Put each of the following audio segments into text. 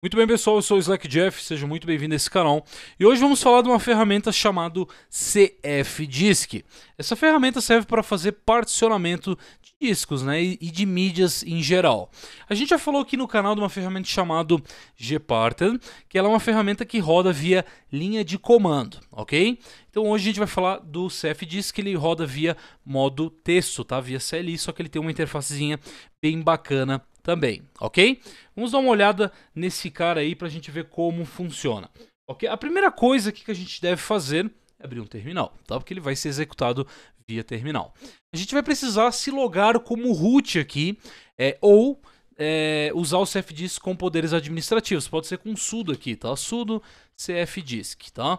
Muito bem, pessoal, eu sou o Slack Jeff, seja muito bem-vindo a esse canal. E hoje vamos falar de uma ferramenta chamada CF Disk. Essa ferramenta serve para fazer particionamento de discos né, e de mídias em geral. A gente já falou aqui no canal de uma ferramenta chamada Gparted, que ela é uma ferramenta que roda via linha de comando, ok? Então hoje a gente vai falar do CF Disk, ele roda via modo texto, tá? Via CLI, só que ele tem uma interfacezinha bem bacana também, ok? Vamos dar uma olhada nesse cara aí para a gente ver como funciona. Ok? A primeira coisa que a gente deve fazer é abrir um terminal, tá? Porque ele vai ser executado via terminal. A gente vai precisar se logar como root aqui, é, ou é, usar o cfdisk com poderes administrativos. Pode ser com sudo aqui, tá? Sudo cfdisk, tá?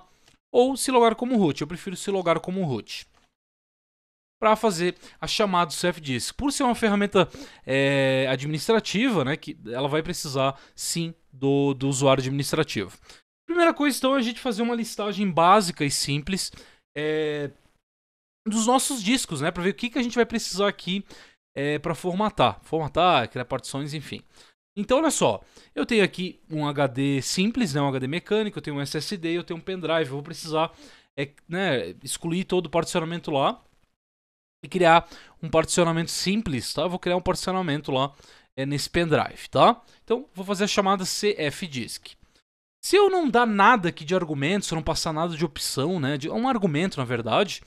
Ou se logar como root. Eu prefiro se logar como root para fazer a chamada do CFDs. Por ser uma ferramenta é, administrativa, né, que ela vai precisar sim do, do usuário administrativo. Primeira coisa então é a gente fazer uma listagem básica e simples é, dos nossos discos, né, para ver o que, que a gente vai precisar aqui é, para formatar, formatar, criar partições, enfim. Então, olha só, eu tenho aqui um HD simples, né, um HD mecânico, eu tenho um SSD, eu tenho um pendrive, eu vou precisar é, né, excluir todo o particionamento lá e criar um particionamento simples, tá? Eu vou criar um particionamento lá é, nesse pendrive, tá? Então, vou fazer a chamada cfdisk. Se eu não dar nada aqui de argumento, se eu não passar nada de opção, né? De, um argumento, na verdade,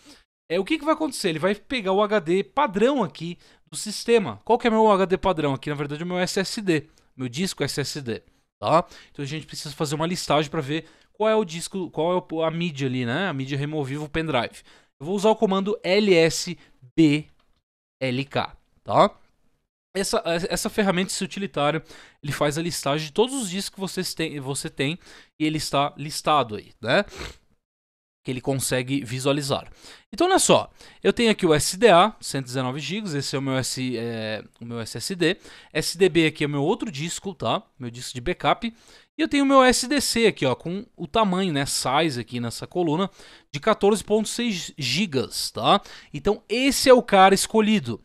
é o que, que vai acontecer? Ele vai pegar o HD padrão aqui do sistema. Qual que é meu HD padrão aqui? Na verdade, é o meu SSD, meu disco SSD, tá? Então, a gente precisa fazer uma listagem para ver qual é o disco, qual é a mídia ali, né? A mídia removível pendrive. Eu vou usar o comando ls BLK, tá? Essa, essa ferramenta, esse utilitário, ele faz a listagem de todos os discos que vocês você tem e ele está listado aí, né? Que ele consegue visualizar. Então, olha só, eu tenho aqui o SDA, 119 GB, esse é o meu, S, é, o meu SSD. SDB aqui é o meu outro disco, tá? Meu disco de backup. E eu tenho meu SDC aqui, ó, com o tamanho, né, size aqui nessa coluna de 14.6 gigas, tá? Então esse é o cara escolhido.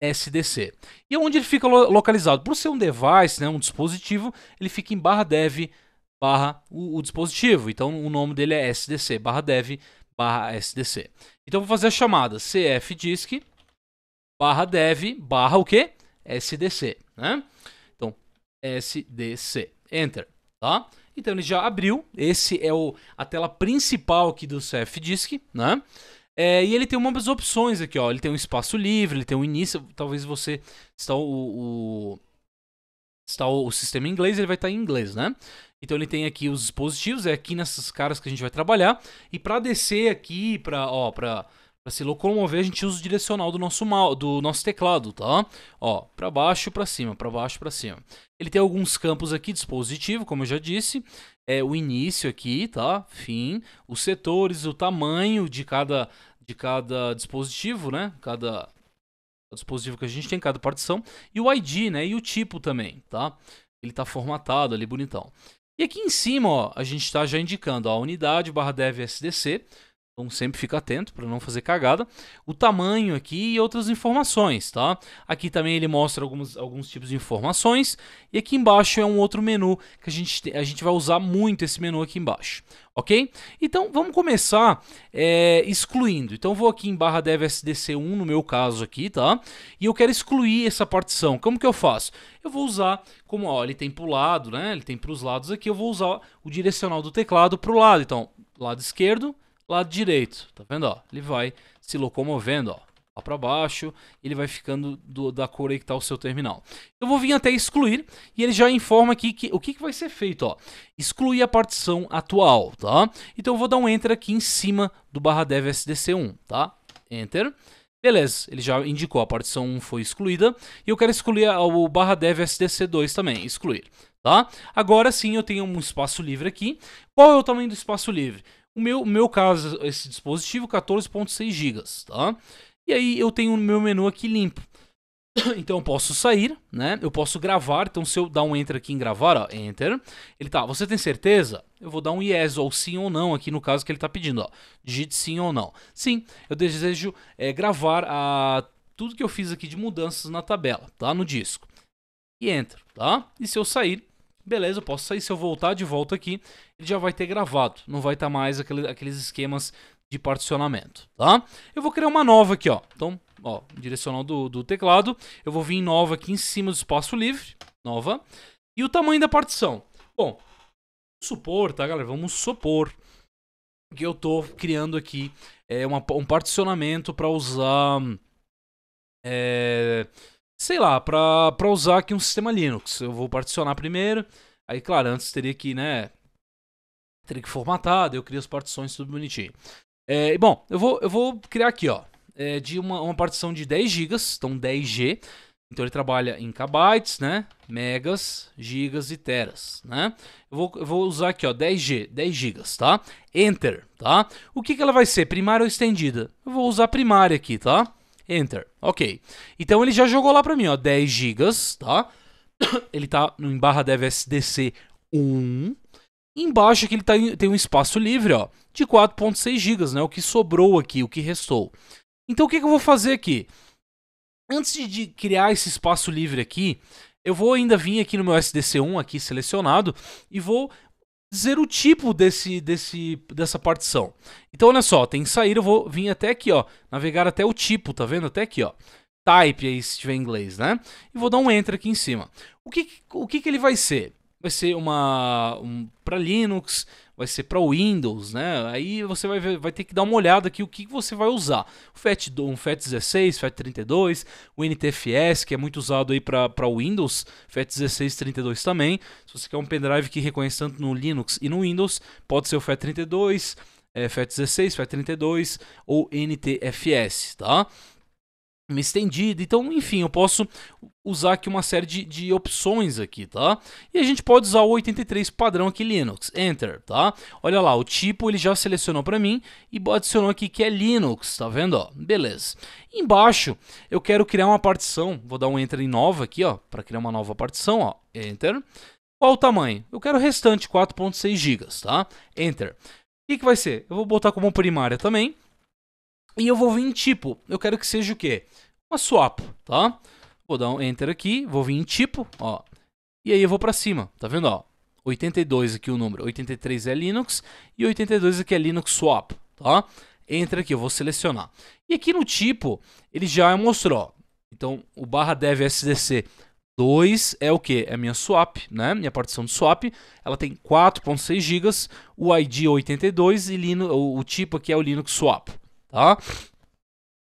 SDC. E é onde ele fica localizado? Por ser um device, né, um dispositivo, ele fica em barra dev barra o, o dispositivo. Então o nome dele é SDC, barra dev barra SDC. Então vou fazer a chamada cfdisk barra dev barra o que? SDC, né? Então, SDC. Enter, tá? Então ele já abriu, esse é o, a tela principal aqui do CFDisk, né? É, e ele tem umas opções aqui, ó. Ele tem um espaço livre, ele tem um início. Talvez você está o, o está o, o sistema em inglês, ele vai estar em inglês, né? Então ele tem aqui os dispositivos, é aqui nessas caras que a gente vai trabalhar. E para descer aqui para ó, para para se locomover, a gente usa o direcional do nosso, mal, do nosso teclado, tá? Ó, para baixo, para cima, para baixo, para cima. Ele tem alguns campos aqui, dispositivo, como eu já disse, é o início aqui, tá? Fim, os setores, o tamanho de cada de cada dispositivo, né? Cada dispositivo que a gente tem, cada partição, e o ID, né? E o tipo também, tá? Ele tá formatado ali bonitão. E aqui em cima, ó, a gente está já indicando ó, a unidade barra dev SDC, então sempre fica atento para não fazer cagada. O tamanho aqui e outras informações, tá? Aqui também ele mostra alguns, alguns tipos de informações. E aqui embaixo é um outro menu que a gente, a gente vai usar muito esse menu aqui embaixo, ok? Então vamos começar é, excluindo. Então vou aqui em barra devsdc 1 no meu caso aqui, tá? E eu quero excluir essa partição. Como que eu faço? Eu vou usar, como ó, ele tem para o lado, né? Ele tem para os lados aqui. Eu vou usar o direcional do teclado para o lado. Então, lado esquerdo lado direito, tá vendo? Ó, ele vai se locomovendo, ó, lá para baixo, ele vai ficando do, da cor aí que tá o seu terminal. Eu vou vir até excluir e ele já informa aqui que, o que, que vai ser feito, ó. Excluir a partição atual, tá? Então eu vou dar um enter aqui em cima do barra dev sdc1, tá? Enter. Beleza, ele já indicou a partição 1 foi excluída e eu quero excluir o barra dev sdc2 também, excluir, tá? Agora sim eu tenho um espaço livre aqui. Qual é o tamanho do espaço livre? O meu, meu caso, esse dispositivo, 14.6 GB, tá? E aí eu tenho o meu menu aqui limpo. Então eu posso sair, né? Eu posso gravar. Então se eu dar um enter aqui em gravar, ó, enter, ele tá, você tem certeza? Eu vou dar um yes ou sim ou não aqui no caso que ele tá pedindo, ó. Digite sim ou não. Sim, eu desejo é, gravar a tudo que eu fiz aqui de mudanças na tabela, tá? No disco. E enter, tá? E se eu sair, beleza, eu posso sair. Se eu voltar de volta aqui, ele já vai ter gravado. Não vai estar tá mais aquele, aqueles esquemas de particionamento, tá? Eu vou criar uma nova aqui, ó. Então, ó, direcional do, do teclado. Eu vou vir em nova aqui em cima do espaço livre. Nova. E o tamanho da partição. Bom, supor, tá, galera? Vamos supor que eu tô criando aqui é, uma, um particionamento para usar... É, sei lá, para usar aqui um sistema Linux. Eu vou particionar primeiro. Aí, claro, antes teria que, né? Teria que formatar, eu crio as partições, tudo bonitinho. É, bom, eu vou, eu vou criar aqui, ó. É, de uma, uma partição de 10 GB, então 10G. Então ele trabalha em kbytes, né? Megas, gigas e teras, né? Eu vou, eu vou usar aqui, ó, 10G, 10 gigas, tá? Enter, tá? O que, que ela vai ser, primária ou estendida? Eu vou usar primária aqui, tá? Enter. Ok. Então ele já jogou lá para mim, ó, 10 GB, tá? Ele tá no em barra dev SDC 1. Embaixo aqui ele tá em, tem um espaço livre, ó, de 4.6 GB, né? O que sobrou aqui, o que restou. Então o que, que eu vou fazer aqui? Antes de, de criar esse espaço livre aqui, eu vou ainda vir aqui no meu SDC1 aqui selecionado e vou dizer o tipo desse, desse, dessa partição. Então, olha só, tem que sair, eu vou vir até aqui, ó, navegar até o tipo, tá vendo? Até aqui, ó. Type aí, se tiver em inglês, né? E vou dar um Enter aqui em cima. O que, o que, que ele vai ser? vai ser uma um, para Linux, vai ser para Windows, né? Aí você vai, ver, vai ter que dar uma olhada aqui o que você vai usar. O FAT, um FAT16, FAT32, o NTFS, que é muito usado aí para Windows, FAT16, 32 também. Se você quer um pendrive que reconhece tanto no Linux e no Windows, pode ser o FAT32, é, FAT16, FAT32 ou NTFS, tá? estendida. Então, enfim, eu posso usar aqui uma série de, de, opções aqui, tá? E a gente pode usar o 83 padrão aqui Linux, Enter, tá? Olha lá, o tipo ele já selecionou para mim e adicionou aqui que é Linux, tá vendo? Ó, beleza. Embaixo, eu quero criar uma partição, vou dar um Enter em nova aqui, ó, para criar uma nova partição, ó, Enter. Qual o tamanho? Eu quero o restante, 4.6 GB, tá? Enter. O que, que vai ser? Eu vou botar como primária também, e eu vou vir em tipo. Eu quero que seja o quê? Uma swap, tá? Vou dar um enter aqui, vou vir em tipo, ó. E aí eu vou para cima, tá vendo, ó? 82 aqui o número, 83 é Linux e 82 aqui é Linux swap, tá? Entra aqui, eu vou selecionar. E aqui no tipo, ele já mostrou, Então, o barra dev sdc 2 é o que? É minha swap, né? Minha partição de swap. Ela tem 4.6 GB, o ID 82 e Linux, o tipo aqui é o Linux swap tá?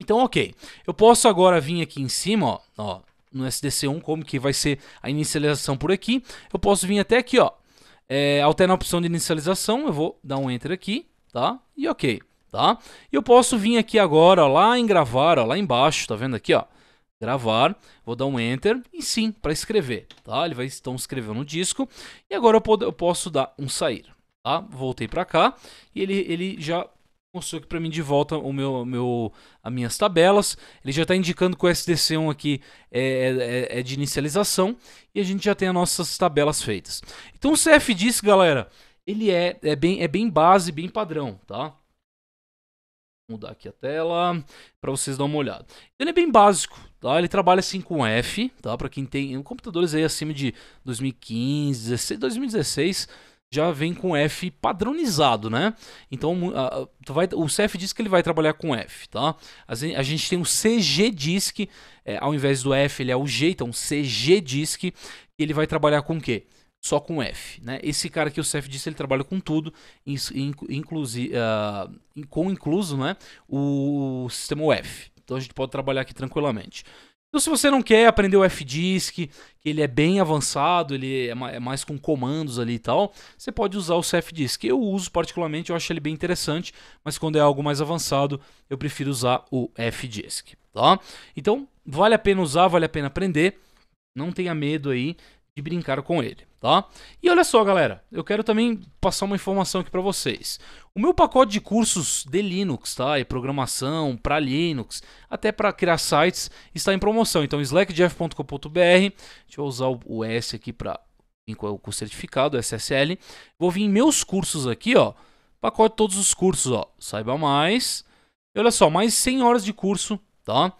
Então, ok. Eu posso agora vir aqui em cima, ó, ó no SDC1, como que vai ser a inicialização por aqui. Eu posso vir até aqui, ó, é, a opção de inicialização, eu vou dar um Enter aqui, tá? E ok, tá? E eu posso vir aqui agora, ó, lá em gravar, ó, lá embaixo, tá vendo aqui, ó? Gravar, vou dar um Enter e sim, para escrever, tá? Ele vai então escrever no disco e agora eu, pod eu posso dar um sair, tá? Voltei para cá e ele, ele já mostrou aqui para mim de volta o meu, meu, as minhas tabelas. Ele já está indicando que o SDC1 aqui é, é, é, de inicialização e a gente já tem as nossas tabelas feitas. Então o CF disse galera, ele é, é, bem, é bem base, bem padrão, tá? Vou mudar aqui a tela para vocês dar uma olhada. Ele é bem básico, tá? Ele trabalha assim com F, tá? Para quem tem computadores aí acima de 2015, 2016, 2016 já vem com F padronizado, né? Então a, tu vai, o CF diz que ele vai trabalhar com F, tá? A, a gente tem o CG disk, é, ao invés do F ele é o G, então CG disk, ele vai trabalhar com o quê? Só com F, né? Esse cara que o CF disse ele trabalha com tudo, inclusive uh, ah, com incluso, né? O sistema UF. Então a gente pode trabalhar aqui tranquilamente. Então, se você não quer aprender o FDISC, que ele é bem avançado, ele é, é mais com comandos ali e tal, você pode usar o CFDISC. Eu uso particularmente, eu acho ele bem interessante, mas quando é algo mais avançado, eu prefiro usar o FDISC, tá? Então, vale a pena usar, vale a pena aprender. Não tenha medo aí de brincar com ele, tá? E olha só, galera, eu quero também passar uma informação aqui para vocês. O meu pacote de cursos de Linux, tá? E programação para Linux, até para criar sites, está em promoção. Então, slackjeff.com.br, deixa eu usar o S aqui para com o certificado SSL. Vou vir em meus cursos aqui, ó. Pacote de todos os cursos, ó. Saiba mais. E olha só, mais 100 horas de curso, tá?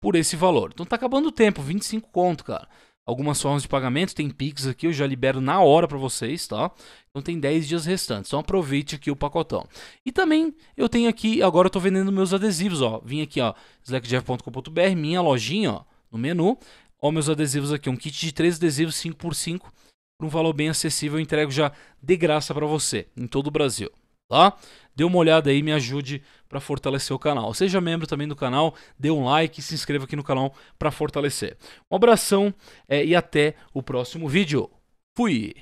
Por esse valor. Então tá acabando o tempo, 25 conto, cara algumas formas de pagamento, tem Pix aqui, eu já libero na hora para vocês, tá? Então tem 10 dias restantes, então aproveite aqui o pacotão. E também eu tenho aqui, agora eu tô vendendo meus adesivos, ó. Vim aqui, ó, slackjeff.com.br, minha lojinha, ó, no menu. Ó meus adesivos aqui, um kit de 3 adesivos 5x5 por um valor bem acessível, eu entrego já de graça para você em todo o Brasil, tá? Dê uma olhada aí, me ajude para fortalecer o canal. Seja membro também do canal, dê um like e se inscreva aqui no canal para fortalecer. Um abração é, e até o próximo vídeo. Fui!